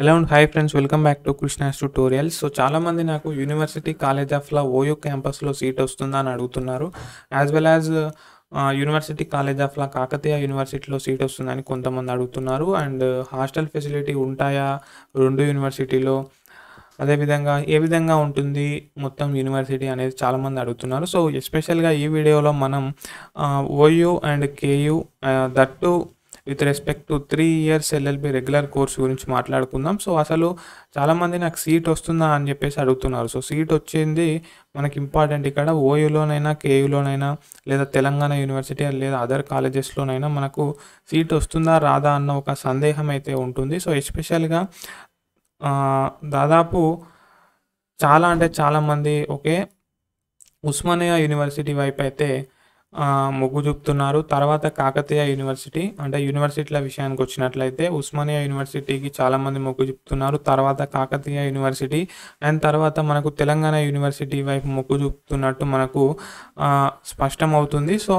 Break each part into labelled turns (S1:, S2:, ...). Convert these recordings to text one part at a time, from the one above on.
S1: Hello and hi friends welcome back to Krishna's tutorials so చాలామంది నాకు university college of law OU క్యాంపస్లో seat వస్తుందా అని అడుగుతున్నారు as well as university college of law Kakatiya యూనివర్సిటీలో seat వస్తుందని కొంతమంది అడుగుతున్నారు అండ్ హాస్టల్ ఫెసిలిటీ ఉంటాయా రెండు యూనివర్సిటీలో అదేవిధంగా ఏ విధంగా ఉంటుంది మొత్తం యూనివర్సిటీ అనేది చాలామంది అడుగుతున్నారు సో ఎస్పెషల్గా ఈ వీడియోలో మనం OU and KU that with respect to three years LLB regular course గురించి మాట్లాడుకుందాం సో అసలు చాలామంది నాకు సీట్ వస్తుందా అని చెప్పేసి అడుగుతున్నారు సో సీట్ వచ్చింది మనకి ఇంపార్టెంట్ ఇక్కడ ఓయూలోనైనా కేయూలోనైనా లేదా తెలంగాణ యూనివర్సిటీ లేదా అదర్ కాలేజెస్లోనైనా మనకు సీట్ వస్తుందా రాదా అన్న ఒక సందేహం అయితే ఉంటుంది సో ఎస్పెషల్గా దాదాపు చాలా అంటే చాలామంది ఓకే ఉస్మానియా యూనివర్సిటీ వైపు అయితే మొగ్గు చూపుతున్నారు తర్వాత కాకతీయ యూనివర్సిటీ అంటే యూనివర్సిటీల విషయానికి వచ్చినట్లయితే ఉస్మానియా యూనివర్సిటీకి చాలామంది మొగ్గు చూపుతున్నారు తర్వాత కాకతీయ యూనివర్సిటీ అండ్ తర్వాత మనకు తెలంగాణ యూనివర్సిటీ వైపు మొగ్గు చూపుతున్నట్టు మనకు స్పష్టం అవుతుంది సో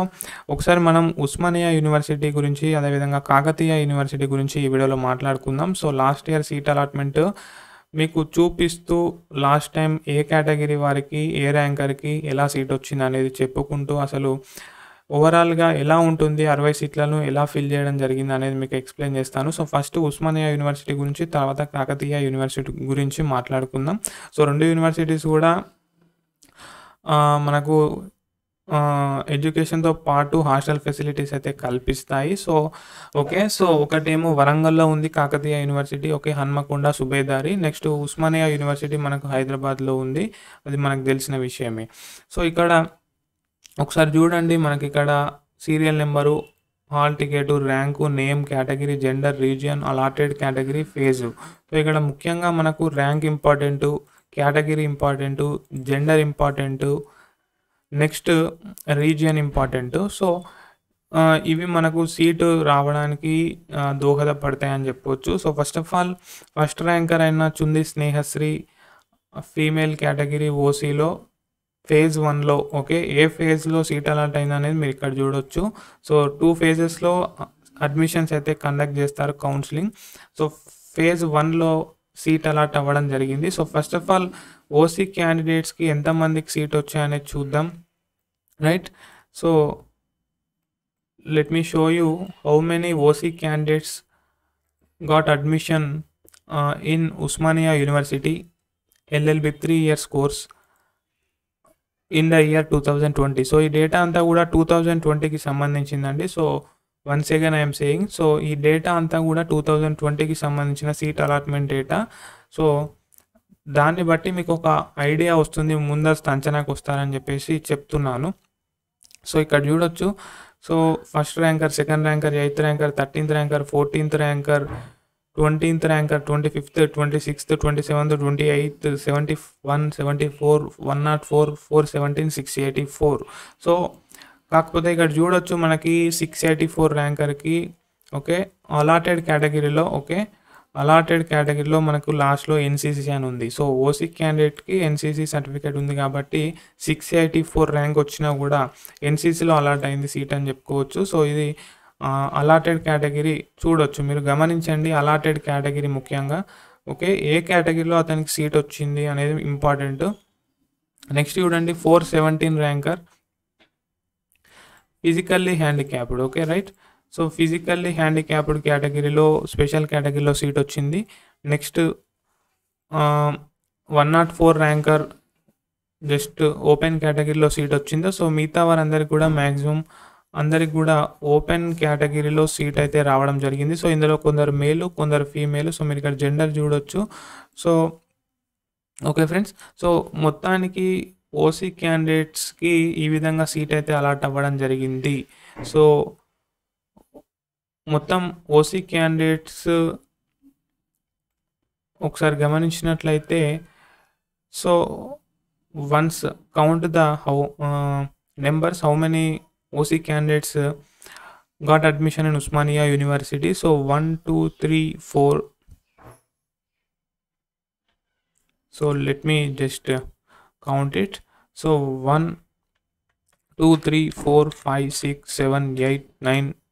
S1: ఒకసారి మనం ఉస్మానియా యూనివర్సిటీ గురించి అదేవిధంగా కాకతీయ యూనివర్సిటీ గురించి ఈ వీడియోలో మాట్లాడుకుందాం so last year seat allotment మీకు చూపిస్తూ లాస్ట్ టైం ఏ కేటగిరీ వారికి ఏ ర్యాంకర్కి ఎలా సీట్ వచ్చింది అనేది చెప్పుకుంటూ అసలు ఓవరాల్గా ఎలా ఉంటుంది అరవై సీట్లను ఎలా ఫిల్ చేయడం జరిగింది అనేది మీకు ఎక్స్ప్లెయిన్ చేస్తాను సో ఫస్ట్ ఉస్మానియా యూనివర్సిటీ గురించి తర్వాత కాకతీయ యూనివర్సిటీ గురించి మాట్లాడుకుందాం సో రెండు యూనివర్సిటీస్ కూడా మనకు ఎడ్యుకేషన్తో పాటు హాస్టల్ ఫెసిలిటీస్ అయితే కల్పిస్తాయి సో ఓకే సో ఒకటేమో వరంగల్లో ఉంది Kakatiya university okay Hanmakonda Subedari next Osmania university మనకు హైదరాబాద్లో ఉంది అది మనకు తెలిసిన విషయమే సో ఇక్కడ ఒకసారి చూడండి మనకి ఇక్కడ serial number hall ticket rank name category gender region allotted category phase so ఇక్కడ ముఖ్యంగా మనకు rank important category important gender important next region important so ఇవి మనకు సీటు రావడానికి దోహదపడతాయి అని చెప్పవచ్చు so first of all first ranker అయిన చుంది స్నేహశ్రీ ఫీమేల్ కేటగిరీ ఓసీలో ఫేజ్ వన్లో ఓకే ఏ ఫేజ్లో సీట్ అలాట్ అయింది అనేది మీరు ఇక్కడ చూడొచ్చు సో టూ ఫేజెస్లో అడ్మిషన్స్ అయితే కండక్ట్ చేస్తారు కౌన్సిలింగ్ సో ఫేజ్ వన్లో సీట్ అలాట్ అవ్వడం జరిగింది so first of all OC క్యాండిడేట్స్కి ఎంతమందికి సీట్ వచ్చాయనేది చూద్దాం right so let me show you how many OC candidates got admission in Osmania university LLB three years course in the year two thousand twenty so ఈ data అంతా కూడా two thousand ట్వంటీకి సంబంధించిందండి so once again I'm saying so ఈ data అంతా కూడా two thousand ట్వంటీకి సంబంధించిన సీట్ అలాట్మెంట్ డేటా సో దాన్ని బట్టి మీకు ఒక ఐడియా వస్తుంది ముందస్తు అంచనాకు వస్తారని చెప్పేసి చెప్తున్నాను సో ఇక్కడ చూడొచ్చు so first ranker second ranker eighth ranker thirteenth ranker fourteenth ranker twentieth ranker twenty fifth twenty sixth twenty seventh twenty eighth seventy one seventy four one nought four four seventeen six eighty four so కాకపోతే ఇక్కడ చూడొచ్చు మనకి six eighty four ర్యాంకర్కి okay allotted కేటగిరీలో okay allotted కేటగిరీలో మనకు లాస్ట్లో NCC అని ఉంది సో ఓసీ క్యాండిడేట్కి ఎన్సీసీ సర్టిఫికేట్ ఉంది కాబట్టి సిక్స్ ఎయిటీ ఫోర్ ర్యాంక్ వచ్చినా కూడా ఎన్సీసీలో అలాట్ అయింది సీట్ అని చెప్పుకోవచ్చు సో ఇది అలాటెడ్ కేటగిరీ చూడొచ్చు మీరు గమనించండి అలాటెడ్ కేటగిరీ ముఖ్యంగా ఓకే ఏ కేటగిరీలో అతనికి సీట్ వచ్చింది అనేది ఇంపార్టెంట్ నెక్స్ట్ చూడండి four seventeen ranker physically handicapped okay right so physically handicapped కేటగిరీలో స్పెషల్ కేటగిరీలో సీట్ వచ్చింది next one nought four ranker just open కేటగిరీలో సీట్ వచ్చిందో సో మిగతా వారందరికి కూడా మ్యాక్సిమం అందరికి కూడా ఓపెన్ కేటగిరీలో సీట్ అయితే రావడం జరిగింది సో ఇందులో కొందరు మేలు కొందరు ఫీమేలు సో మీరు ఇక్కడ జెండర్ చూడొచ్చు సో ఓకే ఫ్రెండ్స్ సో మొత్తానికి ఓసీ క్యాండిడేట్స్కి ఈ విధంగా సీట్ అయితే అలాట్ అవ్వడం జరిగింది సో మొత్తం ఓసి క్యాండిడేట్స్ ఒక్కసారి గమనించినట్లయితే so once count the how numbers how many OC candidates got admission in Osmania university so 1 2 3 4 so let me just count it so 1 2 3 4 5 6 7 8 9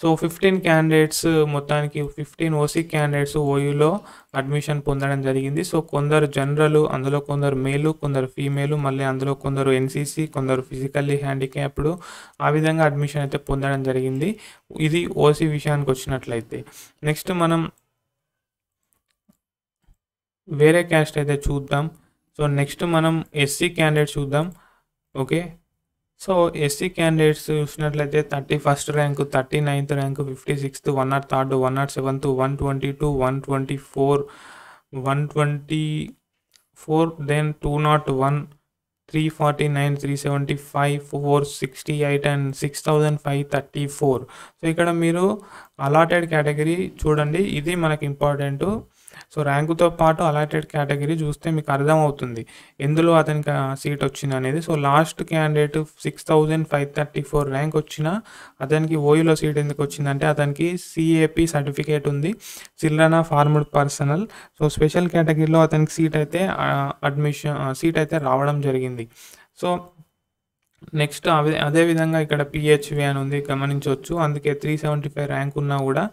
S1: so fifteen candidates మొత్తానికి ఫిఫ్టీన్ ఓసీ క్యాండిడేట్స్ ఓయూలో admission పొందడం జరిగింది so కొందరు general అందులో కొందరు మేలు కొందరు female మళ్ళీ అందులో కొందరు ఎన్సీసీ కొందరు ఫిజికల్లీ హ్యాండిక్యాప్డ్ ఆ విధంగా అడ్మిషన్ అయితే పొందడం జరిగింది ఇది ఓసీ విషయానికి వచ్చినట్లయితే నెక్స్ట్ మనం వేరే క్యాస్ట్ అయితే చూద్దాం సో నెక్స్ట్ మనం ఎస్సీ క్యాండిడేట్ చూద్దాం ఓకే సో ఎస్సీ క్యాండిడేట్స్ చూసినట్లయితే thirty first rank thirty ninth rank fifty sixth one nought third one nought seventh one twenty two one twenty four one twenty four then two nought one three forty nine three seventy five four sixty eight and six thousand five thirty four so ఇక్కడ మీరు allotted category చూడండి ఇది మనకి important so ర్యాంకుతో పాటు allotted category చూస్తే మీకు అర్థమవుతుంది ఎందులో అతనికి సీట్ వచ్చింది అనేది so last candidate six thousand five thirty four rank వచ్చిన అతనికి ఓయూలో సీట్ ఎందుకు వచ్చిందంటే అతనికి సిఏపి సర్టిఫికేట్ ఉంది సిల్లనా ఫార్మడ్ పర్సనల్ సో స్పెషల్ కేటగిరీలో అతనికి సీట్ అయితే అడ్మిషన్ సీట్ అయితే రావడం జరిగింది సో నెక్స్ట్ అదే అదేవిధంగా ఇక్కడ పిహెచ్వి అని ఉంది గమనించవచ్చు అందుకే త్రీ సెవెంటీ ఫైవ్ ర్యాంక్ ఉన్నా కూడా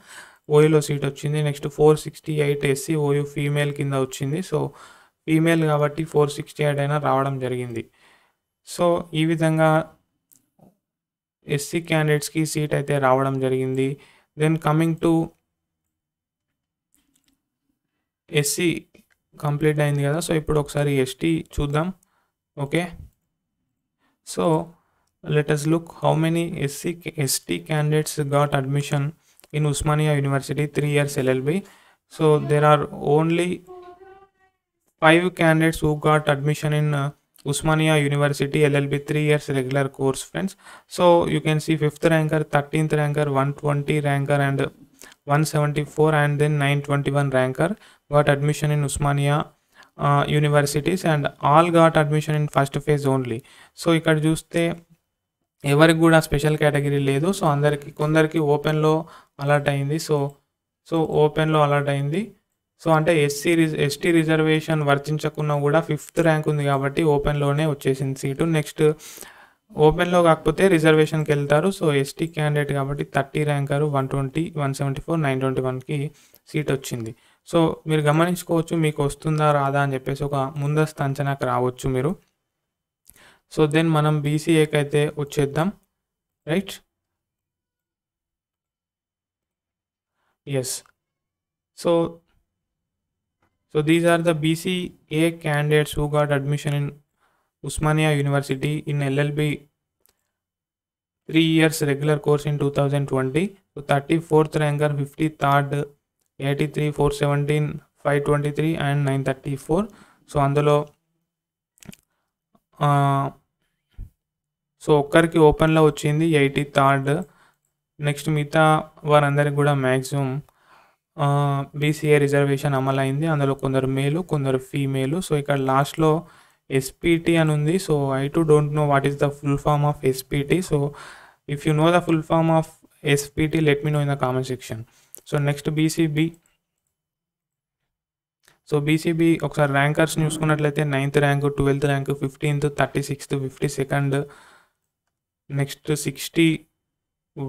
S1: ఓయూలో సీట్ వచ్చింది next four sixty eight SC OU female కింద వచ్చింది సో ఫీమేల్ కాబట్టి ఫోర్ సిక్స్టీ ఎయిట్ అయినా రావడం జరిగింది సో ఈ విధంగా ఎస్సీ క్యాండిడేట్స్కి సీట్ అయితే రావడం జరిగింది then coming to SC complete అయింది కదా సో ఇప్పుడు ఒకసారి ఎస్టీ చూద్దాం okay so let us look how many SC ST candidates got admission in Usmania University, three years LLB. So there are only five candidates who got admission in uh, Usmania University LLB 3 years regular course friends. So you can see 5th ranker, 13th ranker, 120 ranker and 174 and then 921 ranker got admission in Usmania uh, universities and all got admission in first phase only. So you can choose the ఎవరికి కూడా special category లేదు so అందరికి కొందరికి ఓపెన్లో allot అయింది so so ఓపెన్లో allot అయింది so అంటే ఎస్సీ రిజ ఎస్టీ రిజర్వేషన్ వర్తించకున్నా కూడా ఫిఫ్త్ ర్యాంక్ ఉంది కాబట్టి ఓపెన్లోనే వచ్చేసింది సీటు నెక్స్ట్ ఓపెన్లో కాకపోతే రిజర్వేషన్కి వెళ్తారు సో ఎస్టీ క్యాండిడేట్ కాబట్టి thirty ranker one twenty one seventy four nine twenty వన్కి సీట్ వచ్చింది సో మీరు గమనించుకోవచ్చు మీకు వస్తుందా రాదా అని చెప్పేసి ఒక ముందస్తు అంచనాకు రావచ్చు మీరు सो दे मन बीसीए वेद रईट यो so these are BCA candidates who got admission in Osmania university in L L three years regular course in two thousand twenty so thirty fourth ranker fifty third eighty three four seven five twenty three uh nine thirty four so अंदर so ఒక్కరికి ఓపెన్లో వచ్చింది eighty third next మిగతా వారందరికి కూడా maximum BCA reservation అమలైంది అందులో కొందరు మేలు కొందరు ఫీమేలు సో ఇక్కడ లాస్ట్లో ఎస్పీటీ అని ఉంది so I too don't know what is the full form of SPT so if you know the full form of SPT let me know in the comment section so next BCB so BCB ఒకసారి rankers చూసుకున్నట్లయితే ninth rank twelfth rank fifteenth thirty sixth fifty second next sixty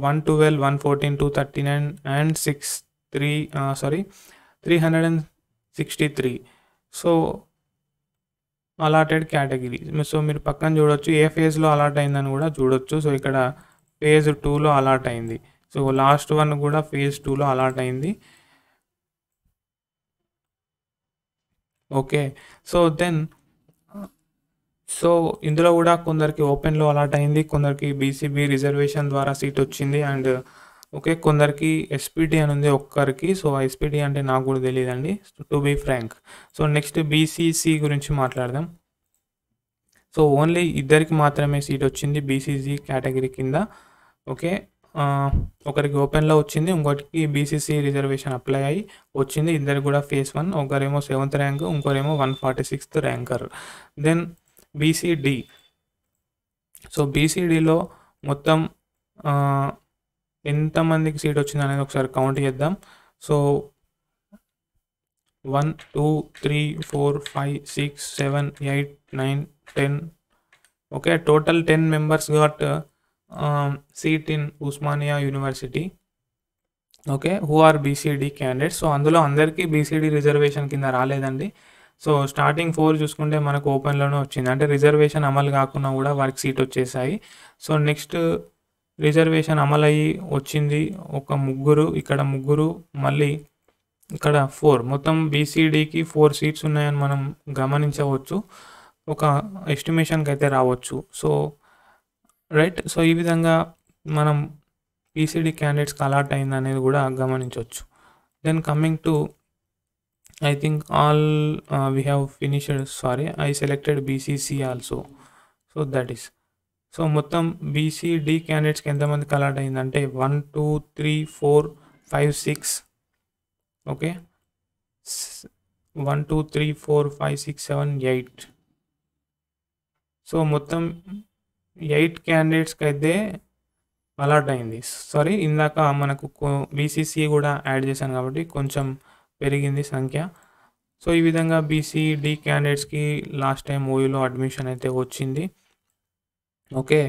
S1: one twelve one fourteen two thirty nine and six three sorry three hundred and sixty three so allotted category so మీరు పక్కన చూడొచ్చు ఏ ఫేజ్లో allot అయిందని కూడా చూడొచ్చు so ఇక్కడ phase టూలో allot అయింది సో లాస్ట్ వన్ కూడా ఫేజ్ టూలో అలాట్ అయింది ఓకే సో దెన్ సో ఇందులో కూడా కొందరికి ఓపెన్లో అలాట్ అయింది కొందరికి బీసీబీ రిజర్వేషన్ ద్వారా సీట్ వచ్చింది అండ్ ఓకే కొందరికి ఎస్పీటీ అని ఉంది ఒక్కరికి సో ఎస్పీటీ అంటే నాకు కూడా తెలియదండి to be frank so next BCC గురించి మాట్లాడదాం సో ఓన్లీ ఇద్దరికి మాత్రమే సీట్ వచ్చింది బీసీసీ కేటగిరీ కింద ఓకే ఒకరికి ఓపెన్లో వచ్చింది ఇంకోటికి బీసీసీ రిజర్వేషన్ అప్లై అయ్యి వచ్చింది ఇద్దరు కూడా ఫేస్ వన్ ఒకరేమో సెవెంత్ ర్యాంక్ ఇంకోరేమో one forty sixth ranker then BCD so బీసీడీలో మొత్తం ఎంతమందికి సీట్ వచ్చింది అనేది ఒకసారి కౌంట్ చేద్దాం so one two three four five six seven eight nine ten okay total ten members got seat in Osmania university okay who are BCD candidate so అందులో అందరికీ BCD reservation కింద రాలేదండి సో స్టార్టింగ్ ఫోర్ చూసుకుంటే మనకు ఓపెన్లోనే వచ్చింది అంటే reservation అమలు కాకుండా కూడా వారికి సీట్ వచ్చేసాయి సో నెక్స్ట్ రిజర్వేషన్ అమలయ్యి వచ్చింది ఒక ముగ్గురు ఇక్కడ ముగ్గురు మళ్ళీ ఇక్కడ ఫోర్ మొత్తం బీసీడీకి ఫోర్ సీట్స్ ఉన్నాయని మనం గమనించవచ్చు ఒక ఎస్టిమేషన్కి అయితే రావచ్చు సో రైట్ సో ఈ విధంగా మనం పీసీడీ క్యాండిడేట్స్కి అలాట్ అయింది అనేది కూడా గమనించవచ్చు then coming to I think all uh, we have sorry I selected BCC also so that is so మొత్తం బీసీడీ క్యాండిడేట్స్కి ఎంతమందికి అలాట్ అయిందంటే one two three four five six okay one two three four five six seven eight so మొత్తం eight క్యాండిడేట్స్కి అయితే allot అయింది sorry ఇందాక మనకు బీసీసీ కూడా యాడ్ చేశాను కాబట్టి కొంచెం పెరిగింది సంఖ్య సో ఈ విధంగా బీసీడీ క్యాండిడేట్స్కి లాస్ట్ టైం ఓయూలో అడ్మిషన్ అయితే వచ్చింది ఓకే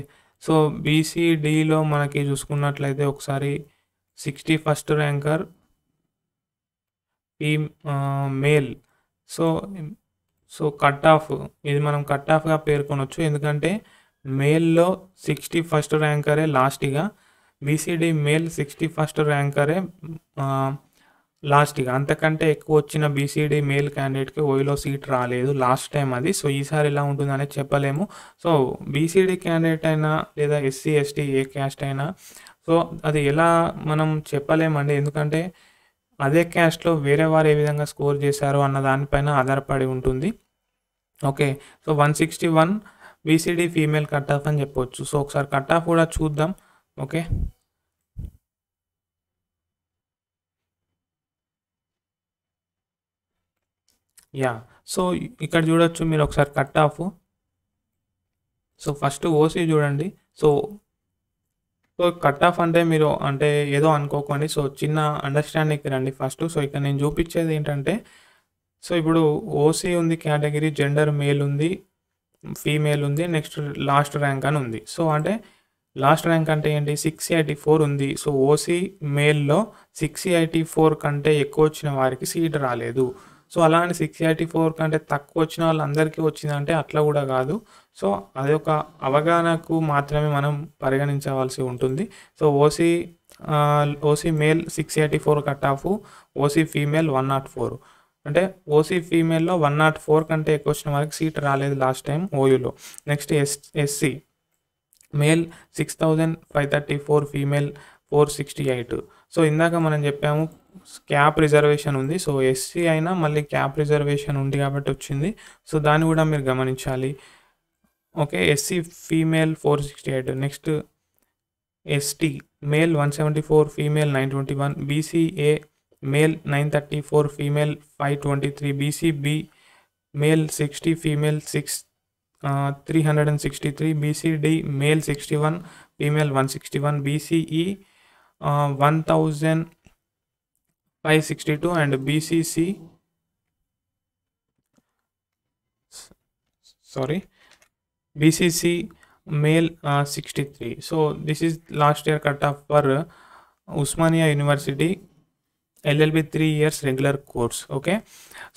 S1: సో బీసీడీలో మనకి చూసుకున్నట్లయితే ఒకసారి సిక్స్టీ ఫస్ట్ ర్యాంకర్ ఈ male so so cut off ఇది మనం కట్ ఆఫ్గా పేర్కొనవచ్చు ఎందుకంటే మేల్లో సిక్స్టీ ఫస్ట్ ర్యాంకరే లాస్ట్గా బీసీడీ మేల్ సిక్స్టీ ఫస్ట్ ర్యాంకరే లాస్ట్గా అంతకంటే ఎక్కువ వచ్చిన బీసీడీ మేల్ క్యాండిడేట్కి ఓయిలో సీట్ రాలేదు లాస్ట్ టైం అది సో ఈసారి ఇలా ఉంటుందనేది చెప్పలేము సో బీసీడీ క్యాండిడేట్ అయినా లేదా ఎస్సీ ఎస్టీ ఏ క్యాస్ట్ అయినా సో అది ఎలా మనం చెప్పలేమండి ఎందుకంటే అదే క్యాస్ట్లో వేరే వారు ఏ విధంగా స్కోర్ చేశారు అన్న దానిపైన ఆధారపడి ఉంటుంది okay so one sixty one BCD female cut off అని చెప్పొచ్చు సో ఒకసారి కట్ ఆఫ్ కూడా చూద్దాం ఓకే యా సో ఇక్కడ చూడొచ్చు మీరు ఒకసారి cut off so first OC చూడండి సో సో కట్ ఆఫ్ అంటే మీరు అంటే ఏదో అనుకోకండి సో చిన్న అండర్స్టాండింగ్కి రండి ఫస్ట్ సో ఇక్కడ నేను చూపించేది ఏంటంటే సో ఇప్పుడు ఓసీ ఉంది కేటగిరీ జెండర్ మేల్ ఉంది ఫీమేల్ ఉంది నెక్స్ట్ లాస్ట్ ర్యాంక్ అని ఉంది సో అంటే లాస్ట్ ర్యాంక్ అంటే ఏంటి సిక్స్ ఎయిటీ ఫోర్ ఉంది సో ఓసీ మేల్లో సిక్స్ ఎయిటీ ఫోర్ కంటే ఎక్కువ వచ్చిన వారికి సీట్ రాలేదు సో అలాంటి సిక్స్ ఎయిటీ ఫోర్ కంటే తక్కువ వచ్చిన వాళ్ళందరికీ వచ్చిందంటే అట్లా కూడా కాదు సో అది ఒక అవగాహనకు మాత్రమే మనం పరిగణించవలసి ఉంటుంది so OC OC male six eighty four cut off OC female one nought four అంటే ఓసీ ఫీమేల్లో వన్ నాట్ ఫోర్ కంటే ఎక్కువ వచ్చిన వారికి సీట్ రాలేదు లాస్ట్ టైం ఓయూలో next S SC male six thousand five thirty four female four sixty eight so ఇందాక మనం చెప్పాము క్యాప్ రిజర్వేషన్ ఉంది సో ఎస్సీ అయినా మళ్ళీ క్యాప్ రిజర్వేషన్ ఉంది కాబట్టి వచ్చింది సో దాన్ని కూడా మీరు గమనించాలి okay SC female four sixty eight next ST male one seventy four female nine twenty one BCA male nine thirty four female five twenty three BCB male sixty female six three hundred and sixty three BCD male sixty one female one sixty one BCE one thousand five sixty two and BCC sorry BCC male sixty three so this is last year cut off for Osmania university LLB three years regular course okay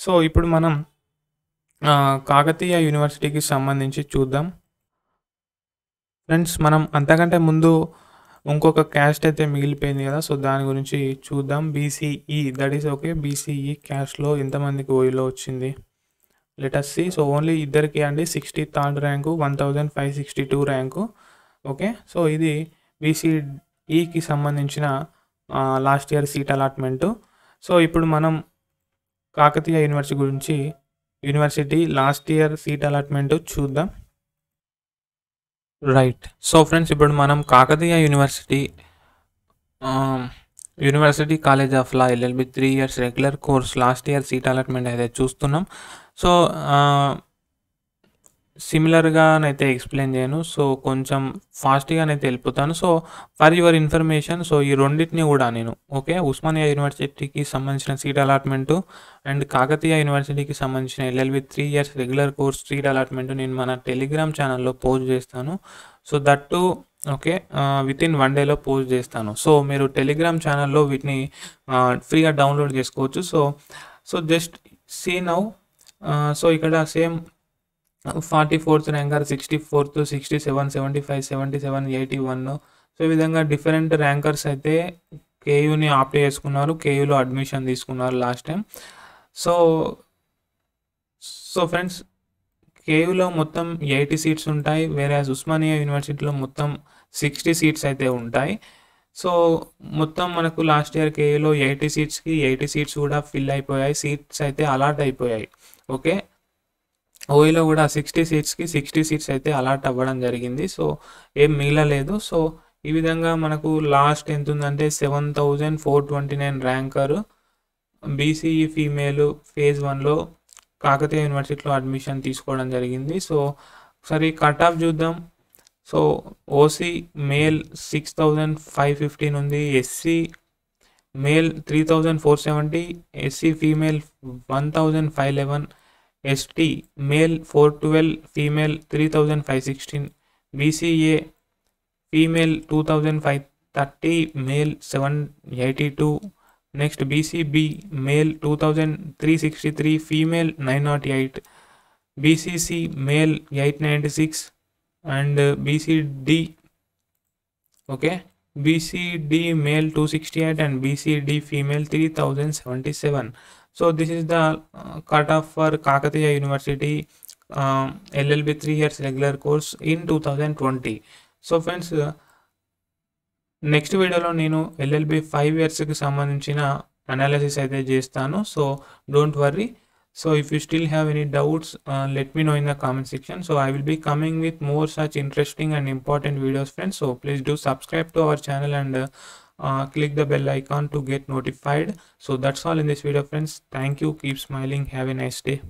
S1: so ఇప్పుడు మనం కాకతీయ యూనివర్సిటీకి సంబంధించి చూద్దాం friends మనం అంతకంటే ముందు ఇంకొక caste అయితే మిగిలిపోయింది కదా సో దాని గురించి చూద్దాం BCE that is okay BCE క్యాస్ట్లో ఎంతమందికి ఓయిలో e వచ్చింది లెటస్ సి సో ఓన్లీ ఇద్దరికి అండి sixty third rank one thousand five sixty two rank okay so ఇది బీసీఈకి e సంబంధించిన last year seat allotment so ఇప్పుడు మనం కాకతీయ యూనివర్సిటీ గురించి university last year seat allotment చూద్దాం రైట్ సో ఫ్రెండ్స్ ఇప్పుడు మనం Kakatiya university university college of law LLB three years regular course last year seat allotment అయితే చూస్తున్నాం సో సిమిలర్గానైతే ఎక్స్ప్లెయిన్ చేయను సో కొంచెం ఫాస్ట్గానైతే వెళ్ళిపోతాను so for your information so ఈ రెండింటిని కూడా నేను ఓకే ఉస్మానియా యూనివర్సిటీకి సంబంధించిన సీట్ అలాట్మెంటు అండ్ కాకతీయ యూనివర్సిటీకి సంబంధించిన LLB three years regular course seat allotment నేను మన టెలిగ్రామ్ ఛానల్లో పోస్ట్ చేస్తాను so that okay with in one డేలో పోస్ట్ చేస్తాను సో మీరు టెలిగ్రామ్ ఛానల్లో వీటిని ఫ్రీగా డౌన్లోడ్ చేసుకోవచ్చు so so just see now so ఇక్కడ same forty fourth ranker sixty fourth sixty seven seventy five seventy seven eighty one so ఈ విధంగా డిఫరెంట్ ర్యాంకర్స్ అయితే కేయూని ఆప్ట్ చేసుకున్నారు కేయూలో అడ్మిషన్ తీసుకున్నారు last time so so friends కేయూలో మొత్తం ఎయిటీ సీట్స్ ఉంటాయి వేరే ఉస్మానియా యూనివర్సిటీలో మొత్తం సిక్స్టీ సీట్స్ అయితే ఉంటాయి సో మొత్తం మనకు లాస్ట్ ఇయర్ కేయూలో ఎయిటీ సీట్స్కి ఎయిటీ సీట్స్ కూడా ఫిల్ అయిపోయాయి సీట్స్ అయితే అలాట్ అయిపోయాయి ఓకే ఓయిలో కూడా సిక్స్టీ సీట్స్కి సిక్స్టీ సీట్స్ అయితే అలాట్ అవ్వడం జరిగింది సో ఏం మిగలలేదు సో ఈ విధంగా మనకు లాస్ట్ ఎంత ఉందంటే seven thousand four twenty nine ranker BCE female phase వన్లో కాకతీయ యూనివర్సిటీలో అడ్మిషన్ తీసుకోవడం జరిగింది సో ఒకసారి కట్ ఆఫ్ చూద్దాం so OC male six thousand five fifteen ఉంది SC male three thousand four seventy SC female one thousand five eleven ST male 412 female 3516 BCA female 2530 male 782 next BCB male 2363 female 908 BCC male 896 and uh, BCD okay BCD male 268 and BCD female 3077 so this is the uh, cutoff for Kakatiya University um, LLB 3 years regular course in 2020. So friends, uh, next video alone, you know, LLB 5 years samanchina analysis I jestano. So don't worry. So if you still have any doubts, uh, let me know in the comment section. So I will be coming with more such interesting and important videos friends. So please do subscribe to our channel and uh, uh, click the bell icon to get notified so that's all in this video friends thank you keep smiling have a nice day